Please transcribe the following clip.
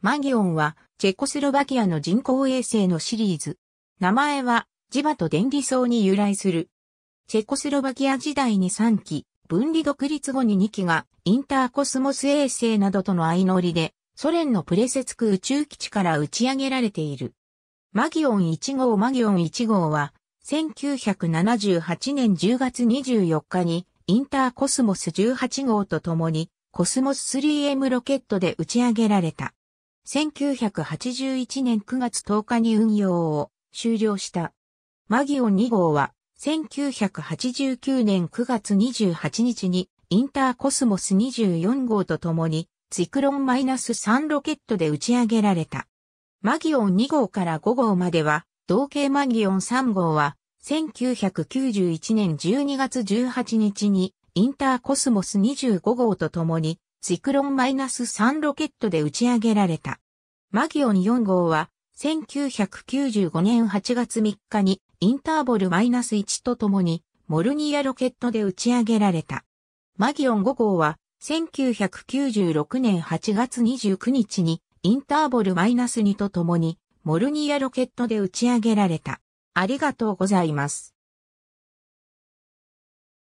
マギオンは、チェコスロバキアの人工衛星のシリーズ。名前は、磁場と電離層に由来する。チェコスロバキア時代に3機、分離独立後に2機が、インターコスモス衛星などとの相乗りで、ソ連のプレセツク宇宙基地から打ち上げられている。マギオン1号マギオン1号は、1978年10月24日に、インターコスモス18号と共に、コスモス 3M ロケットで打ち上げられた。1981年9月10日に運用を終了した。マギオン2号は1989年9月28日にインターコスモス24号とともにツイクロンマイナス -3 ロケットで打ち上げられた。マギオン2号から5号までは同型マギオン3号は1991年12月18日にインターコスモス25号とともにジクロン -3 ロケットで打ち上げられた。マギオン4号は、1995年8月3日にインターボル -1 とともにモルニアロケットで打ち上げられた。マギオン5号は1996年8月29日にインターボル -2 とともにモルニアロケットで打ち上げられた。ありがとうございます。